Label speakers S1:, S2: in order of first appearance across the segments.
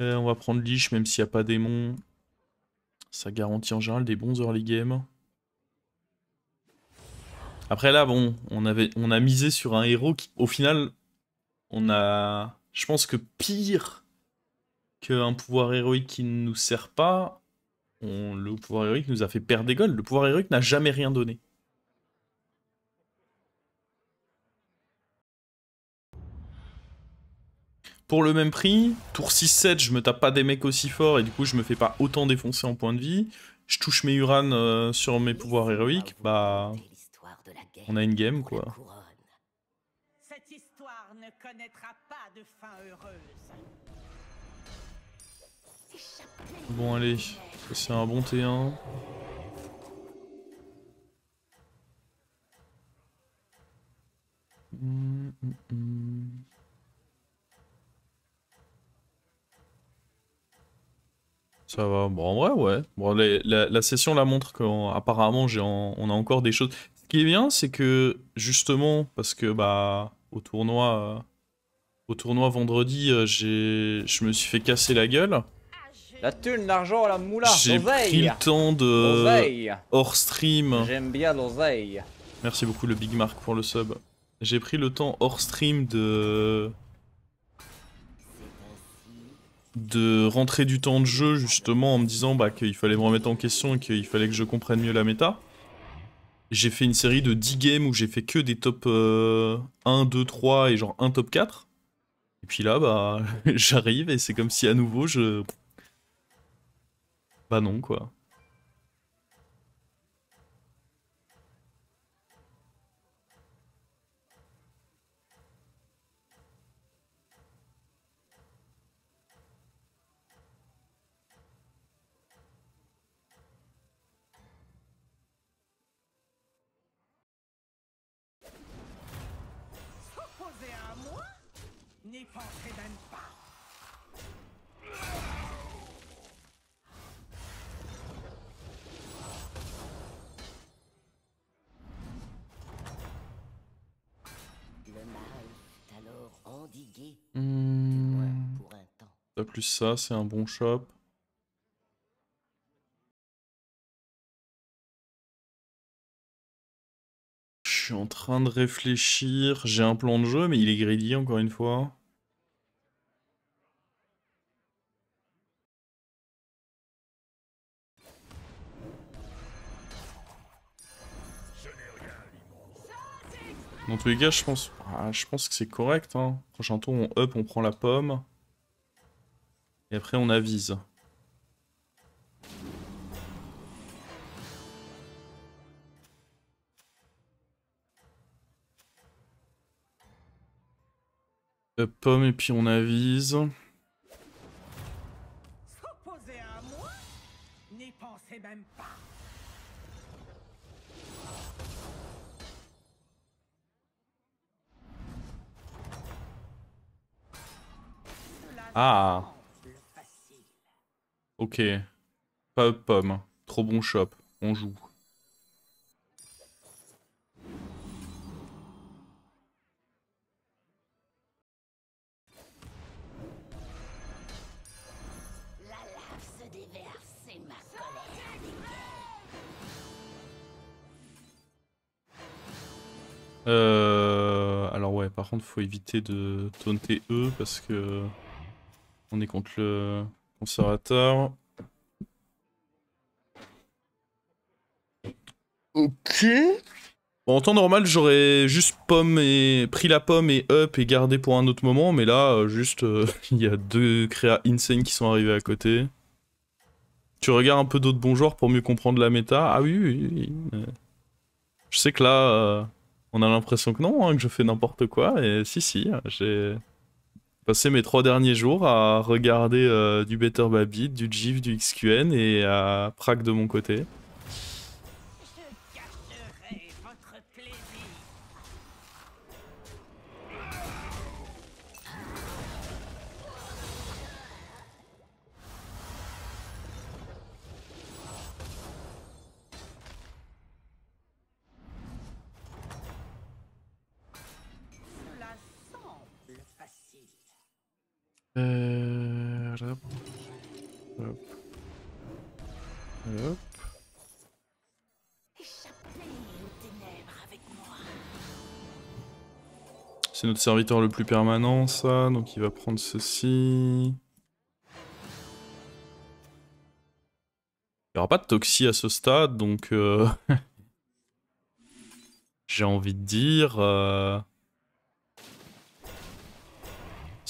S1: Euh, on va prendre Lich, même s'il n'y a pas démon. Ça garantit en général des bons early games. Après là, bon, on, avait, on a misé sur un héros qui, au final, on a... Je pense que pire qu'un pouvoir héroïque qui ne nous sert pas, on, le pouvoir héroïque nous a fait perdre des golds, Le pouvoir héroïque n'a jamais rien donné. Pour le même prix, tour 6-7, je me tape pas des mecs aussi forts et du coup je me fais pas autant défoncer en point de vie. Je touche mes Uran euh, sur mes pouvoirs héroïques, bah. On a une game quoi.
S2: Cette histoire ne connaîtra pas de fin heureuse.
S1: Bon allez, c'est un bon T1. Ça va, bon, en vrai, ouais. Bon, la, session la montre qu'apparemment, en, on a encore des choses. Ce qui est bien, c'est que, justement, parce que, bah, au tournoi, euh, au tournoi vendredi, euh, je me suis fait casser la gueule. La thune, l'argent, la moula, J'ai pris le temps de... Hors stream.
S2: J'aime bien l'oseille.
S1: Merci beaucoup le Big Mark pour le sub. J'ai pris le temps hors stream de de rentrer du temps de jeu justement en me disant bah, qu'il fallait me remettre en question et qu'il fallait que je comprenne mieux la méta. J'ai fait une série de 10 games où j'ai fait que des top 1, 2, 3 et genre un top 4. Et puis là, bah, j'arrive et c'est comme si à nouveau je. Bah non, quoi. n'y hmm. plus ça, c'est un bon shop. Je suis en train de réfléchir. J'ai un plan de jeu, mais il est grillé encore une fois. Dans tous les cas, je pense, ah, je pense que c'est correct. Hein. Prochain tour, on up, on prend la pomme. Et après, on avise. Up, pomme et puis on avise.
S2: S'opposer à moi N'y pensez même pas
S1: Ah. Ok. Pas pomme. Trop bon shop. On joue. Euh, alors ouais, par contre, faut éviter de taunter eux parce que... On est contre le conservateur. Ok. en temps normal, j'aurais juste pomme et pris la pomme et up et gardé pour un autre moment, mais là, euh, juste, euh, il y a deux créas insane qui sont arrivés à côté. Tu regardes un peu d'autres bons joueurs pour mieux comprendre la méta Ah oui, oui, Je sais que là, euh, on a l'impression que non, hein, que je fais n'importe quoi, et si, si, j'ai passé mes trois derniers jours à regarder euh, du Better Baby, du GIF, du XQN et à Prague de mon côté. Euh, C'est notre serviteur le plus permanent, ça. Donc il va prendre ceci. Il n'y aura pas de Toxie à ce stade, donc... Euh, j'ai envie de dire... Euh,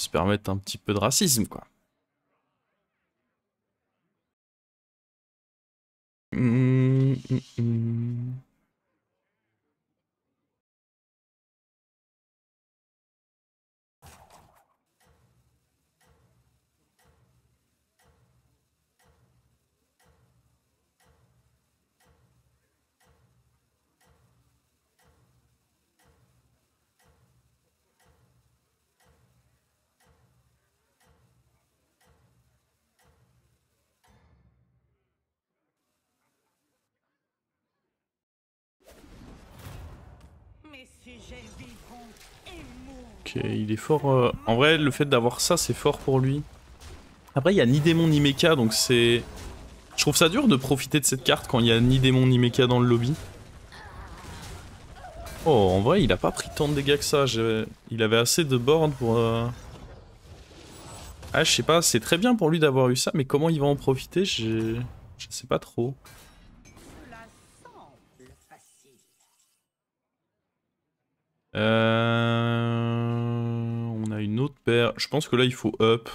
S1: se permettre un petit peu de racisme, quoi. Ok, il est fort. Euh, en vrai, le fait d'avoir ça, c'est fort pour lui. Après, il y a ni démon ni mecha, donc c'est... Je trouve ça dur de profiter de cette carte quand il y a ni démon ni mecha dans le lobby. Oh, en vrai, il a pas pris tant de dégâts que ça. Il avait assez de board pour... Euh, ah, je sais pas, c'est très bien pour lui d'avoir eu ça, mais comment il va en profiter, je sais pas trop. Euh, on a une autre paire. Je pense que là, il faut up.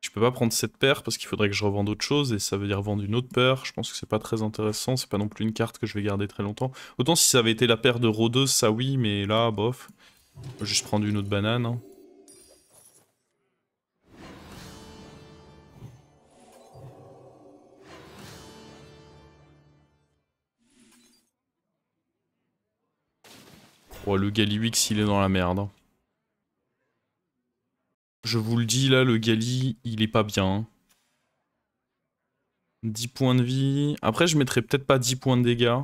S1: Je peux pas prendre cette paire parce qu'il faudrait que je revende autre chose et ça veut dire vendre une autre paire. Je pense que c'est pas très intéressant. C'est pas non plus une carte que je vais garder très longtemps. Autant si ça avait été la paire de Rodeuse, ça oui, mais là, bof. Juste prendre une autre banane. Hein. Oh, le Galiwix, il est dans la merde. Je vous le dis, là, le Gali, il est pas bien. 10 points de vie. Après, je mettrai peut-être pas 10 points de dégâts.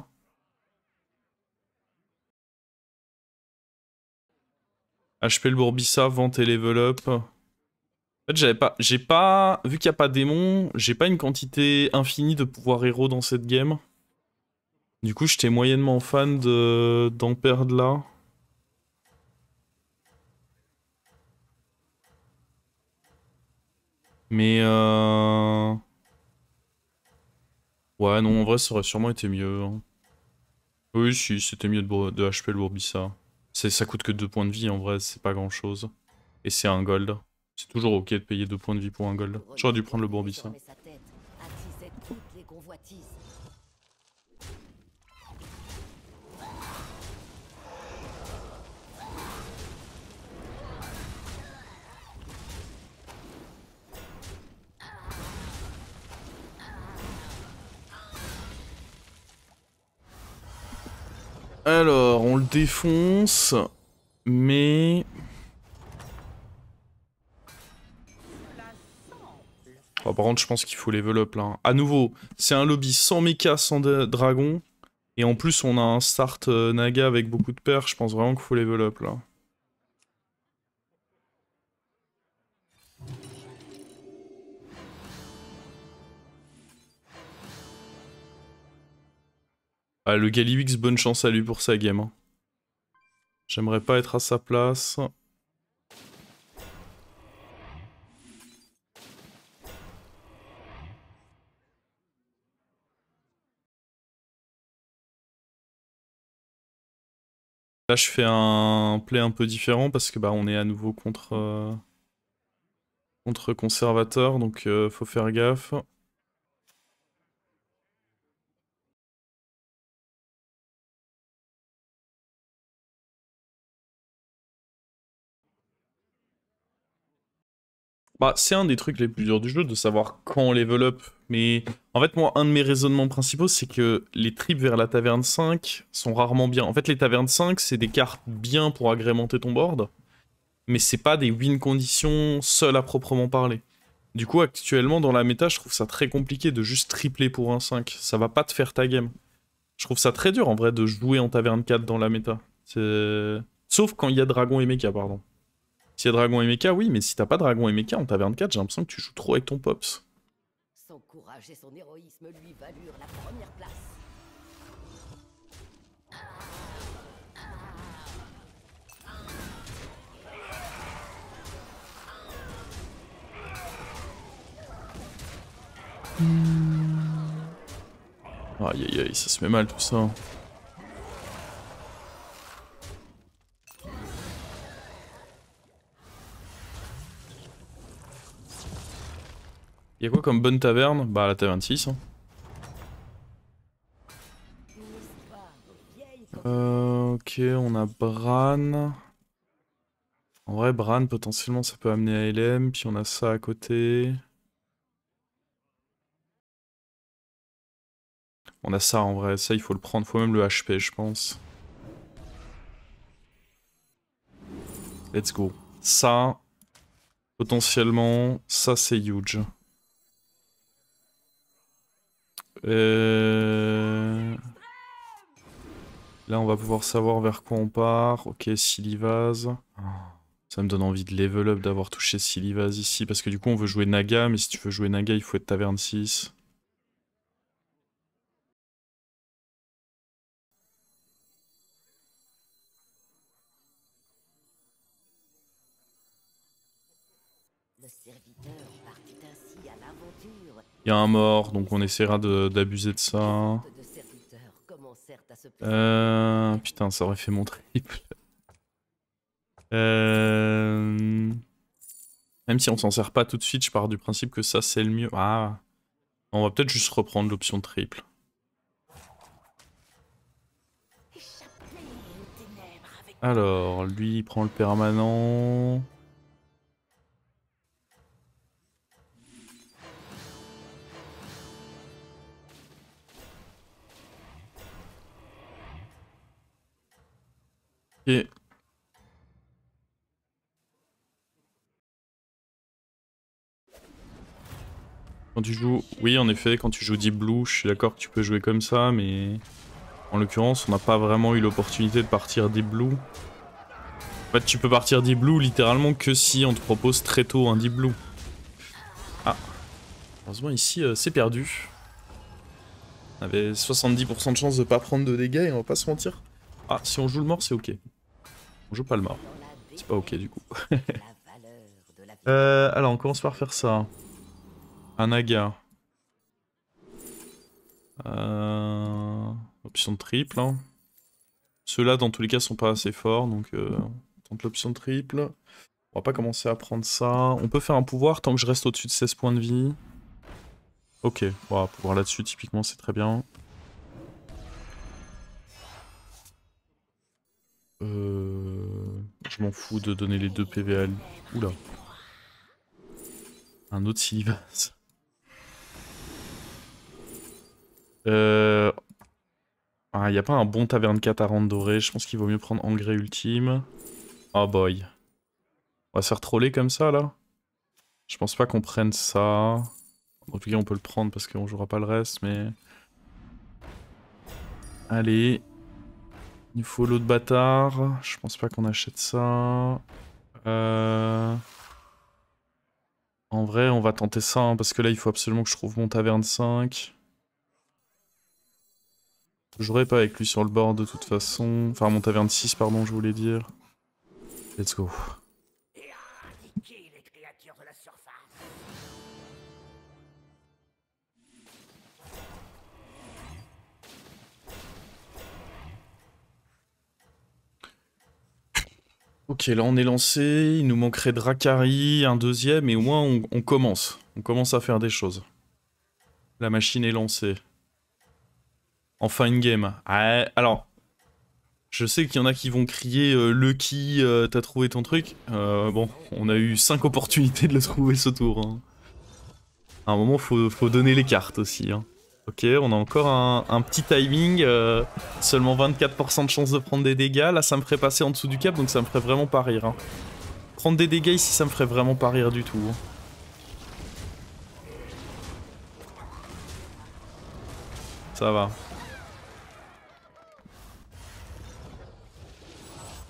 S1: HP le Bourbissa, vente et level up. En fait, j'avais pas, j'ai pas, vu qu'il n'y a pas démon, j'ai pas une quantité infinie de pouvoir héros dans cette game. Du coup, j'étais moyennement fan de d'en perdre là. Mais euh, ouais, non, en vrai, ça aurait sûrement été mieux. Hein. Oui, si, c'était mieux de, de, HP le Bourbissa. Ça coûte que 2 points de vie, en vrai, c'est pas grand-chose. Et c'est un gold. C'est toujours ok de payer 2 points de vie pour un gold. J'aurais dû prendre le Bourbissa. Alors, on le défonce, mais... Oh, par contre, je pense qu'il faut level up, là. Hein. À nouveau, c'est un lobby sans mecha, sans dragon. Et en plus, on a un start euh, naga avec beaucoup de paires, Je pense vraiment qu'il faut level up, là. Ah, le Galiwix, bonne chance à lui pour sa game. Hein. J'aimerais pas être à sa place. Là, je fais un play un peu différent parce que bah on est à nouveau contre euh, contre conservateur, donc euh, faut faire gaffe. Bah, c'est un des trucs les plus durs du jeu, de savoir quand on level up. Mais en fait, moi, un de mes raisonnements principaux, c'est que les trips vers la taverne 5 sont rarement bien. En fait, les tavernes 5, c'est des cartes bien pour agrémenter ton board, mais c'est pas des win conditions seules à proprement parler. Du coup, actuellement, dans la méta, je trouve ça très compliqué de juste tripler pour un 5. Ça va pas te faire ta game. Je trouve ça très dur, en vrai, de jouer en taverne 4 dans la méta. Sauf quand il y a Dragon et Mecha, pardon. Si y Dragon et Mecha, oui, mais si t'as pas Dragon et Mecha en taverne 4, j'ai l'impression que tu joues trop avec ton Pops. Aïe aïe aïe, ça se met mal tout ça. Y'a quoi comme bonne taverne Bah la taverne 6. Hein. Euh, ok, on a Bran. En vrai, Bran, potentiellement, ça peut amener à LM. Puis on a ça à côté. On a ça en vrai. Ça, il faut le prendre. Faut même le HP, je pense. Let's go. Ça, potentiellement, ça, c'est huge. Euh, là, on va pouvoir savoir vers quoi on part. Ok, Silivaz. Ça me donne envie de level up d'avoir touché Silivaz ici, parce que du coup, on veut jouer Naga, mais si tu veux jouer Naga, il faut être Taverne 6. Le il y a un mort, donc on essaiera d'abuser de, ça. Euh, putain, ça aurait fait mon triple. Euh, même si on s'en sert pas tout de suite, je pars du principe que ça c'est le mieux. Ah, on va peut-être juste reprendre l'option triple. Alors, lui il prend le permanent. Quand tu joues... Oui, en effet, quand tu joues Deep Blue, je suis d'accord que tu peux jouer comme ça, mais... En l'occurrence, on n'a pas vraiment eu l'opportunité de partir Deep Blue. En fait, tu peux partir Deep Blue littéralement que si on te propose très tôt un Deep Blue. Ah. Heureusement, ici, euh, c'est perdu. On avait 70% de chance de pas prendre de dégâts et on va pas se mentir. Ah, si on joue le mort, c'est ok. On joue pas le mort. C'est pas ok du coup. Euh, alors on commence par faire ça. Un naga. Euh... Option triple. Hein. Ceux-là dans tous les cas sont pas assez forts donc euh, on tente l'option triple. On va pas commencer à prendre ça. On peut faire un pouvoir tant que je reste au-dessus de 16 points de vie. Ok, voilà, pouvoir là-dessus typiquement c'est très bien. Euh... Je m'en fous de donner les deux PV à lui. Oula. Un autre il Euh... Ah, y a pas un bon taverne 4 rendre doré. Je pense qu'il vaut mieux prendre engrais ultime. Oh boy. On va se faire troller comme ça, là Je pense pas qu'on prenne ça. En tout cas, on peut le prendre parce qu'on jouera pas le reste, mais... Allez, il faut de bâtard, je pense pas qu'on achète ça. Euh, en vrai, on va tenter ça, hein, parce que là, il faut absolument que je trouve mon taverne 5. J'aurais pas avec lui sur le bord de toute façon. Enfin, mon taverne 6, pardon, je voulais dire. Let's go. Ok, là on est lancé, il nous manquerait Dracari, un deuxième, et au moins on, commence. On commence à faire des choses. La machine est lancée. Enfin une game. Ouais, alors, je sais qu'il y en a qui vont crier euh, Lucky, euh, t'as trouvé ton truc euh, Bon, on a eu 5 opportunités de le trouver ce tour. Hein. À un moment, faut, faut donner les cartes aussi. Hein. Ok, on a encore un, petit timing, euh, seulement 24% de chance de prendre des dégâts. Là, ça me ferait passer en dessous du cap, donc ça me ferait vraiment pas rire. Hein. Prendre des dégâts ici, ça me ferait vraiment pas rire du tout. Hein. Ça va.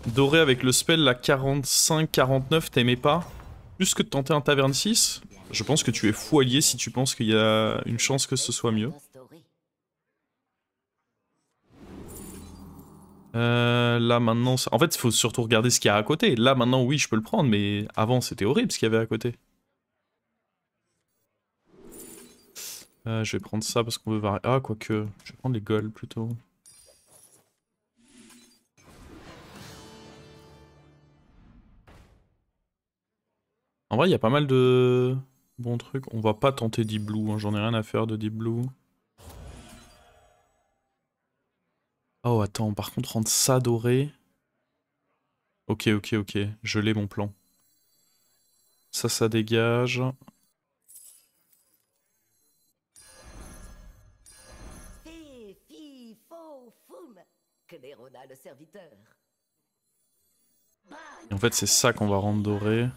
S1: Doré avec le spell, la 45-49, t'aimais pas Plus que de tenter un taverne 6 Je pense que tu es fou si tu penses qu'il y a une chance que ce soit mieux. Euh, là maintenant, en fait, il faut surtout regarder ce qu'il y a à côté. Là maintenant, oui, je peux le prendre, mais avant, c'était horrible ce qu'il y avait à côté. Euh, je vais prendre ça parce qu'on veut varier. Ah, quoique, je vais prendre les goals plutôt. En vrai, il y a pas mal de bons trucs. On va pas tenter Deep Blue, hein. j'en ai rien à faire de Deep Blue. Oh, attends, par contre, rendre ça doré... Ok, ok, ok, je l'ai mon plan. Ça, ça dégage. en fait, c'est ça qu'on va rendre doré.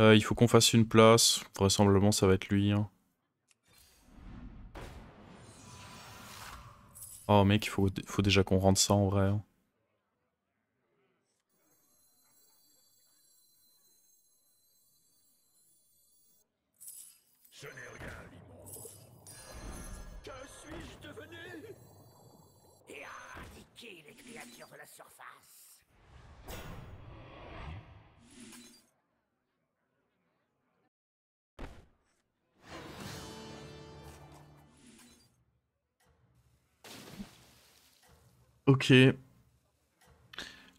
S1: Euh, il faut qu'on fasse une place. Vraisemblablement, ça va être lui. Hein. Oh mec, il faut, déjà qu'on rentre ça en vrai. Hein. Ok.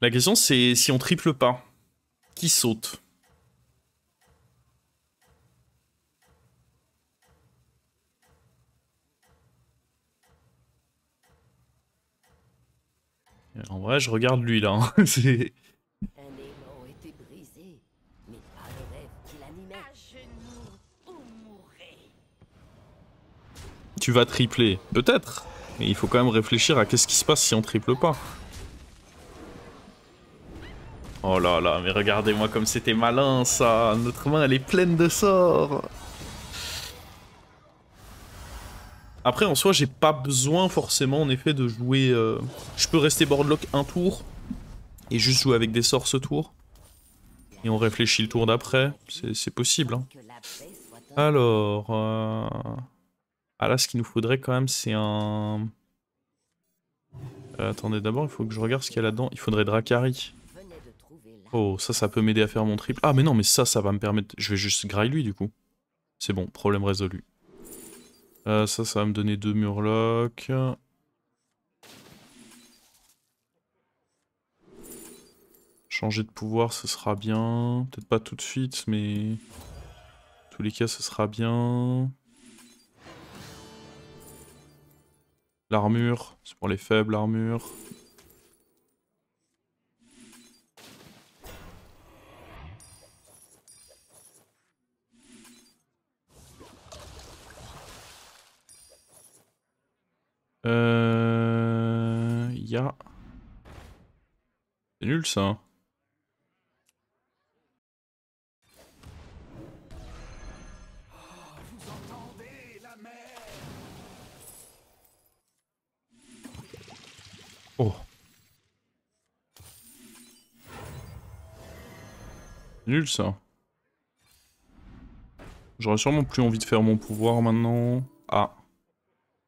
S1: La question c'est si on triple pas, qui saute En vrai, je regarde lui là. Hein. Tu vas tripler, peut-être il faut quand même réfléchir à qu'est-ce qui se passe si on triple pas. Oh là là, mais regardez-moi comme c'était malin ça Notre main elle est pleine de sorts Après en soi j'ai pas besoin forcément en effet de jouer... Euh, je peux rester boardlock un tour et juste jouer avec des sorts ce tour. Et on réfléchit le tour d'après, c'est possible. Hein. Alors... Euh, ah là, ce qu'il nous faudrait quand même, c'est un... Euh, attendez, d'abord, il faut que je regarde ce qu'il y a là-dedans. Il faudrait Dracari. Oh, ça, ça peut m'aider à faire mon triple. Ah, mais non, mais ça, ça va me permettre... Je vais juste graille lui, du coup. C'est bon, problème résolu. Euh, ça, ça va me donner deux murlocs. Changer de pouvoir, ce sera bien. Peut-être pas tout de suite, mais... tous les cas, ce sera bien. L'armure, c'est pour les faibles, armures Euh... Ya. C'est nul ça. Nul ça. J'aurais sûrement plus envie de faire mon pouvoir maintenant. Ah.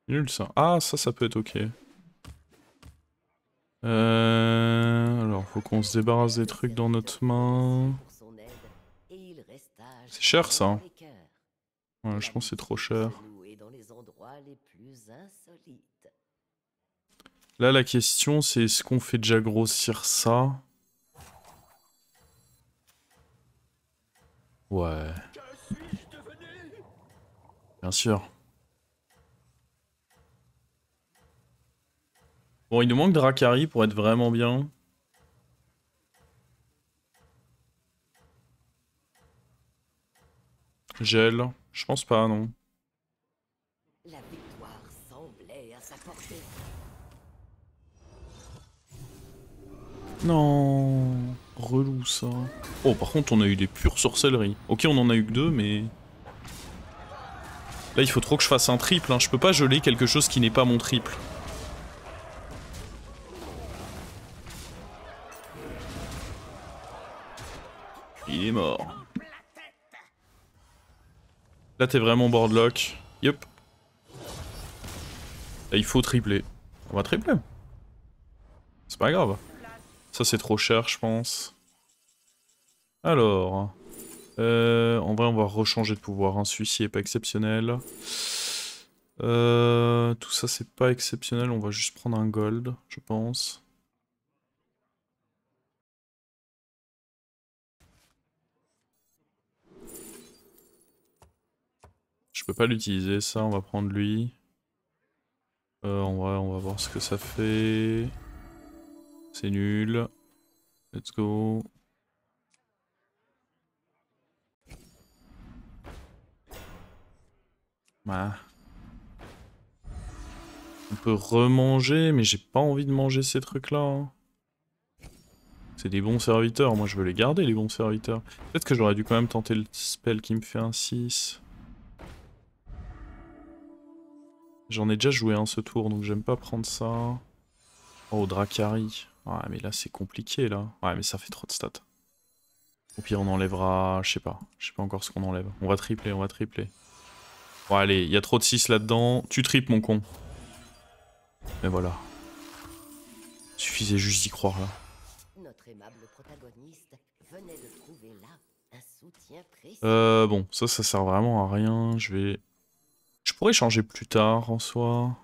S1: Nul ça. Ah, ça, ça peut être ok. Euh... Alors, faut qu'on se débarrasse des trucs dans notre main. C'est cher ça. je pense que c'est trop cher. Là, la question, c'est est-ce qu'on fait déjà grossir ça Ouais. Bien sûr. Bon, il nous manque Dracary pour être vraiment bien. Gel, je pense pas, non. La victoire semblait à sa Non relou ça. Oh par contre on a eu des pures sorcelleries. Ok on en a eu que deux mais... Là il faut trop que je fasse un triple, hein. je peux pas geler quelque chose qui n'est pas mon triple. Il est mort. Là t'es vraiment boardlock. Yup. Là il faut tripler. On va tripler. C'est pas grave. Ça, c'est trop cher, je pense. Alors. Euh, en vrai, on va rechanger de pouvoir. Hein. Celui-ci n'est pas exceptionnel. Euh, tout ça, c'est pas exceptionnel. On va juste prendre un gold, je pense. Je peux pas l'utiliser, ça. On va prendre lui. Euh, on, va, on va voir ce que ça fait. C'est nul. Let's go. On peut remanger, mais j'ai pas envie de manger ces trucs-là. Hein. C'est des bons serviteurs, moi je veux les garder, les bons serviteurs. Peut-être que j'aurais dû quand même tenter le spell qui me fait un 6. J'en ai déjà joué un ce tour, donc j'aime pas prendre ça. Oh, Dracari. Ouais, mais là, c'est compliqué, là. Ouais, mais ça fait trop de stats. Au pire, on enlèvera... Je sais pas. Je sais pas encore ce qu'on enlève. On va tripler, on va tripler. Bon, allez, il y a trop de 6 là-dedans. Tu tripes, mon con. Mais voilà. suffisait juste d'y croire, là. Euh, bon, ça, ça sert vraiment à rien. Je vais... Je pourrais changer plus tard, en soi.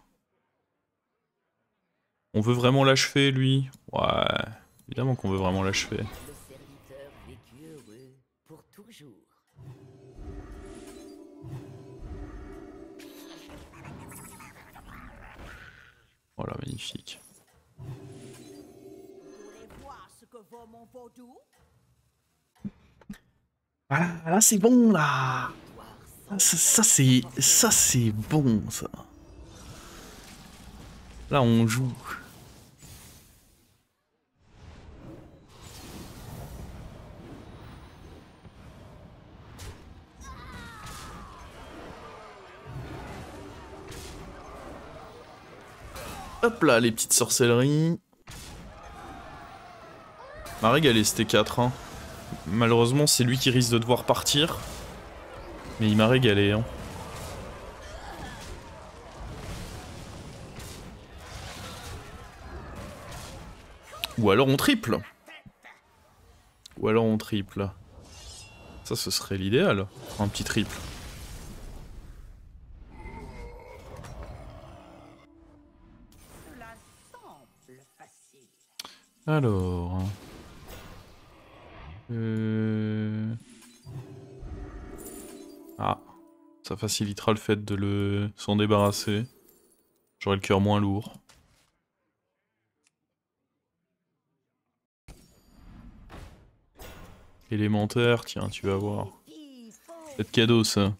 S1: On veut vraiment l'achever, lui Ouais, évidemment qu'on veut vraiment l'achever. Voilà, oh, magnifique. Voilà, ah, là c'est bon là Ça, c'est... ça c'est bon ça Là on joue Hop là, les petites sorcelleries. M'a régalé ce T4. Hein. Malheureusement, c'est lui qui risque de devoir partir. Mais il m'a régalé. Hein. Ou alors on triple. Ou alors on triple. Ça, ce serait l'idéal. Un petit triple. Alors... Euh. Ah, ça facilitera le fait de le s'en débarrasser. J'aurai le cœur moins lourd. Élémentaire, tiens, tu vas voir. C'est cadeau ça.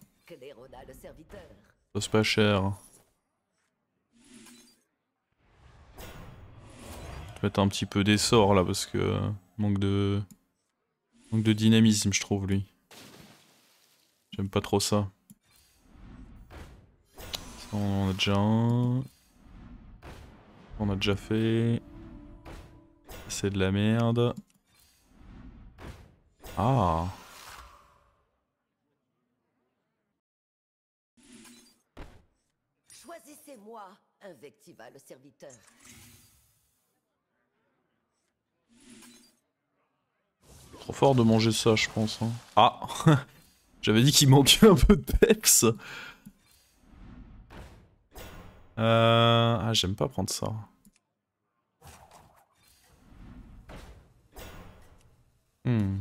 S1: Ça pas cher. Hein. mettre un petit peu d'essor là parce que manque de manque de dynamisme je trouve lui. J'aime pas trop ça. On en a déjà un. On a déjà fait. C'est de la merde. Ah
S2: Choisissez-moi, invectiva le serviteur.
S1: Trop fort de manger ça, je pense. Hein. Ah J'avais dit qu'il manquait un peu de texte Euh... Ah, j'aime pas prendre ça. Hmm.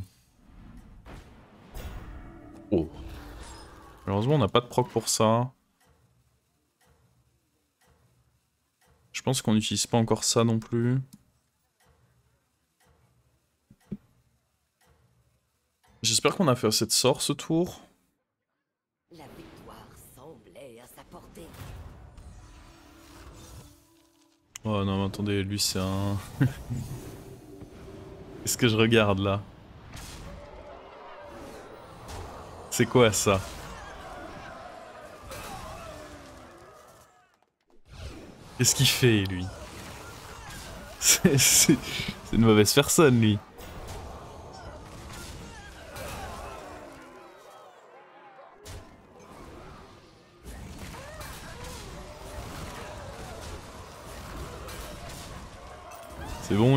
S1: Oh. Malheureusement, on n'a pas de proc pour ça. Je pense qu'on n'utilise pas encore ça non plus. J'espère qu'on a fait assez de sorts ce tour. Oh non, mais attendez, lui c'est un... Qu'est-ce que je regarde là C'est quoi ça Qu'est-ce qu'il fait lui C'est une mauvaise personne lui.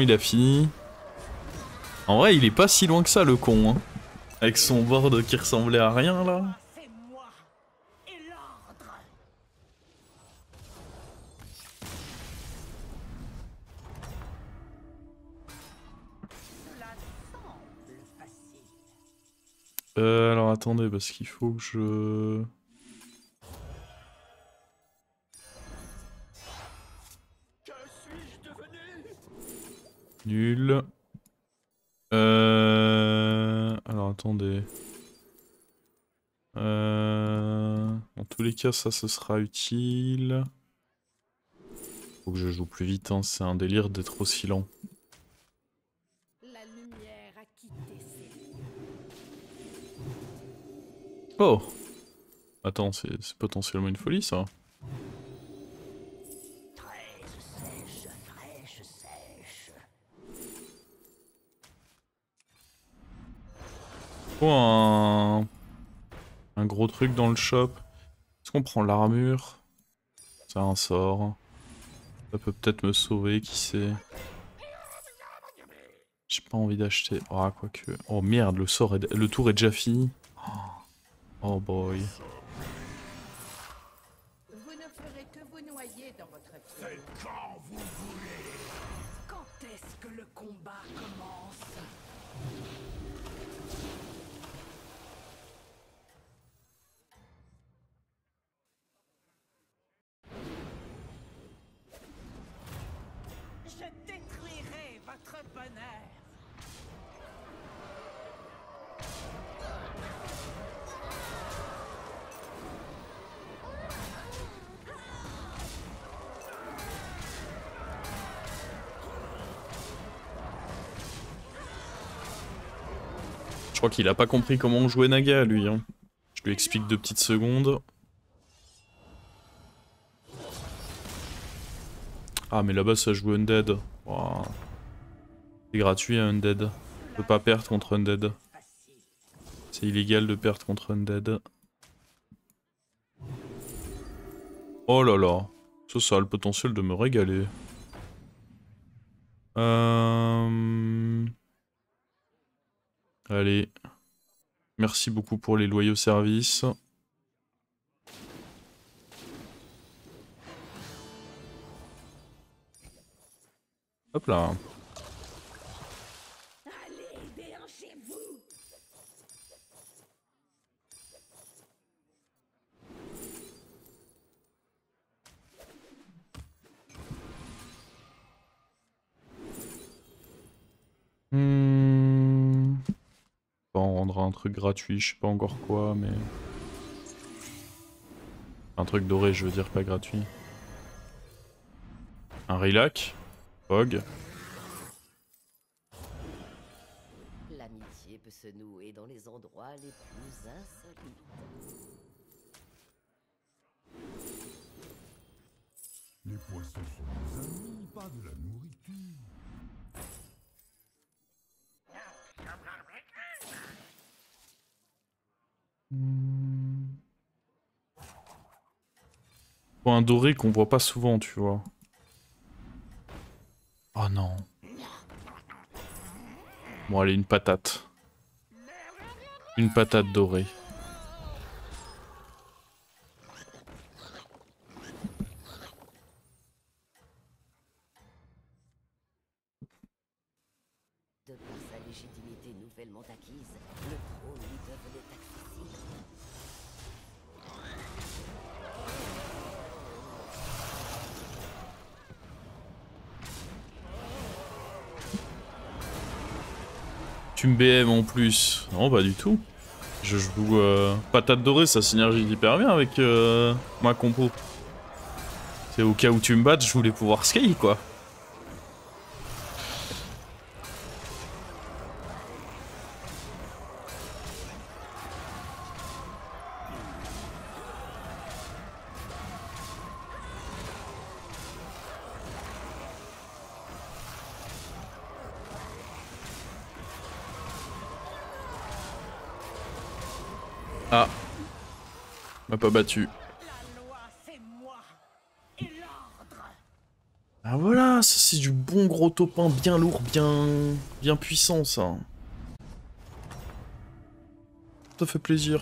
S1: il a fini. En vrai, il est pas si loin que ça, le con. Hein. Avec son board qui ressemblait à rien, là. Euh, alors attendez, parce qu'il faut que je... Nul. Euh... Alors attendez. Euh... Dans tous les cas, ça, ce sera utile. Faut que je joue plus vite, hein. c'est un délire d'être aussi lent. Oh Attends, c'est potentiellement une folie ça. un... gros truc dans le shop. Est-ce qu'on prend l'armure C'est un sort. Ça peut peut-être me sauver, qui sait. J'ai pas envie d'acheter. oh, quoique. Oh merde, le sort le tour est déjà fini. oh boy. crois qu'il a pas compris comment jouer jouait Naga, lui. Hein. Je lui explique deux petites secondes. Ah, mais là-bas, ça joue Undead. dead C'est gratuit, hein, Undead. On peut pas perdre contre un dead C'est illégal de perdre contre un dead Oh là là. Ça, ça a le potentiel de me régaler. Euh... Allez. Merci beaucoup pour les loyaux services. Hop là. Hmm un truc gratuit, je sais pas encore quoi, mais... Un truc doré, je veux dire, pas gratuit. Un relac? Fog.
S2: L'amitié peut se nouer dans les endroits les plus insolites.
S1: Les poissons sont des amis, pas de la nourriture. Hmm. un doré qu'on voit pas souvent, tu vois. Oh non. Bon, allez, une patate. Une patate dorée. une BM en plus. Non, pas du tout. Je joue euh, patate dorée, ça synergie hyper bien avec euh, ma compo. C'est au cas où tu me battes, je voulais pouvoir scale, quoi. battu. Ah voilà, ça c'est du bon gros topin bien lourd, bien, bien puissant ça. Ça fait plaisir.